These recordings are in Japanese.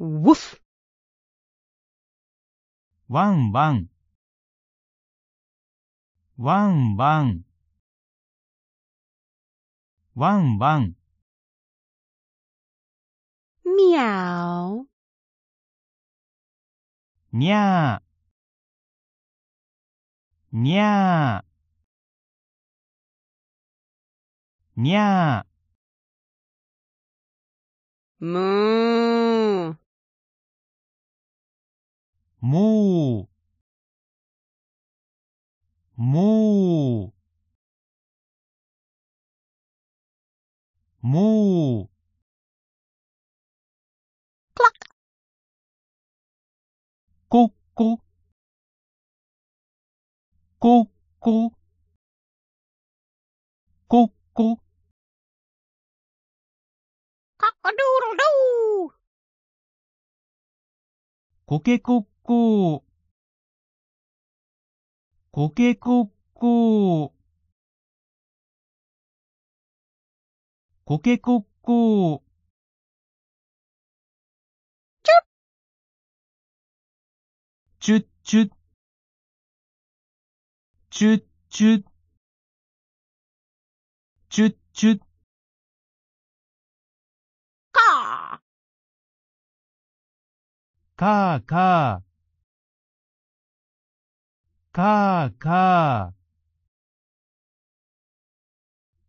ウォス。ワンワン。ワンワン。ワンワン。ミャオ。ニャー。ニャー。ニャー。ムー。もう、もう、もう、クラッこ、こ、こ、こ、こ、こ、っこ、コケコッこ。こけこっこ。こけこっこ。ちゅっ。ちゅっちゅっ。ちゅっちゅっ。ちゅっちゅっ。かーかーかー。かあかあ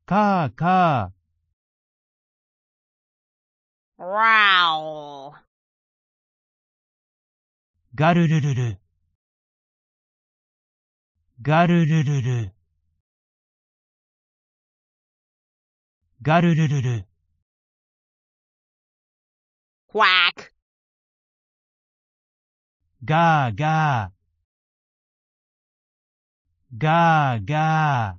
かあかあ。わお。ガルルルル。ガルルルル。ガルルルル。quack. ー a ーガーガー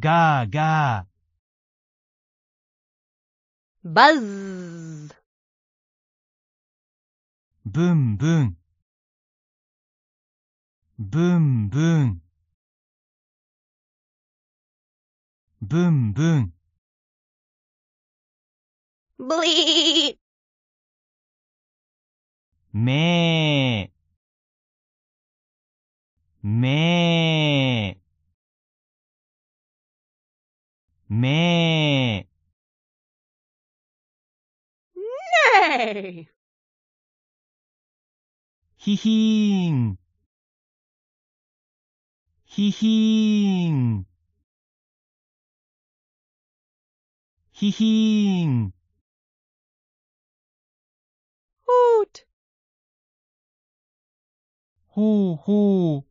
ガーガーバズブンブンブンブンブンブンブリーめーめー、めー。ねえ。ひひーん、ひひーん、ひひーん。ほうほう。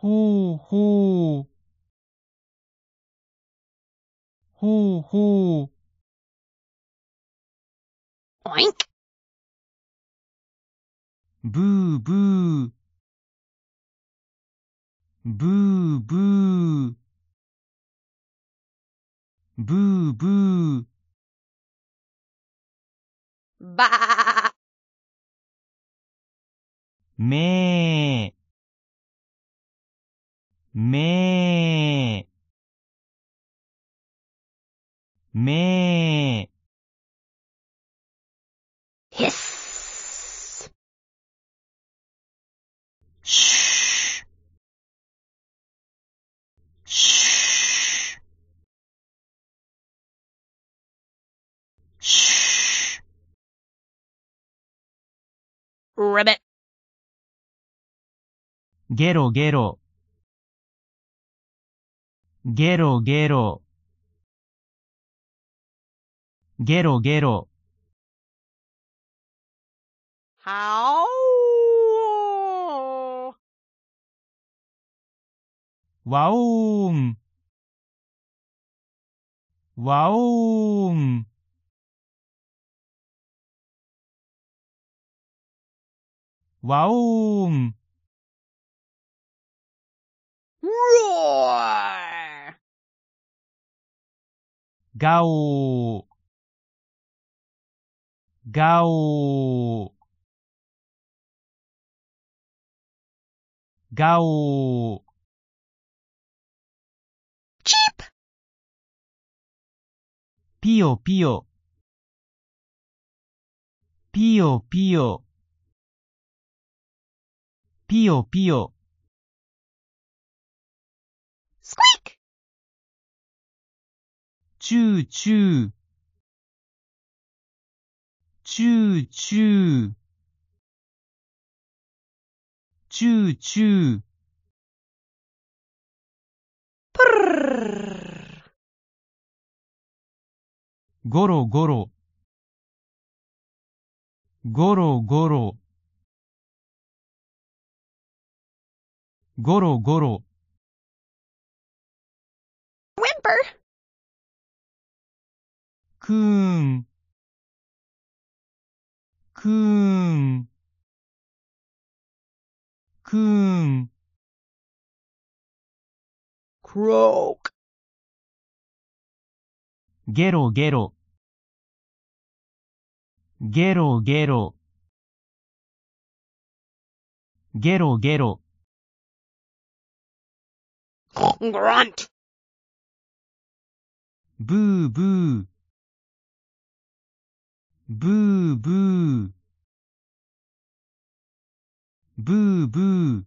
ほうほう。ほうほう。おいんブーブー。ブーブー。ブーブー。ばー。めー。めー、めー。へっす。しゅしゅしゅ。r i b b i t ゲロゲロ。ゲロゲロ。ゲロゲロ。はおー。わおーん。わおーん。わおーん。う o ーい Gao Gao Gao Chip! Pio Pio Pio Pio Pio Pio チューチュー。チューチュー。チューチュー。プルゴロゴロ。ゴロゴロ。ゴロゴロ。くーん、くーん、くーん。croak ゲロゲロゲロゲロゲロゲロ grunt ブーブーブーブーブーブー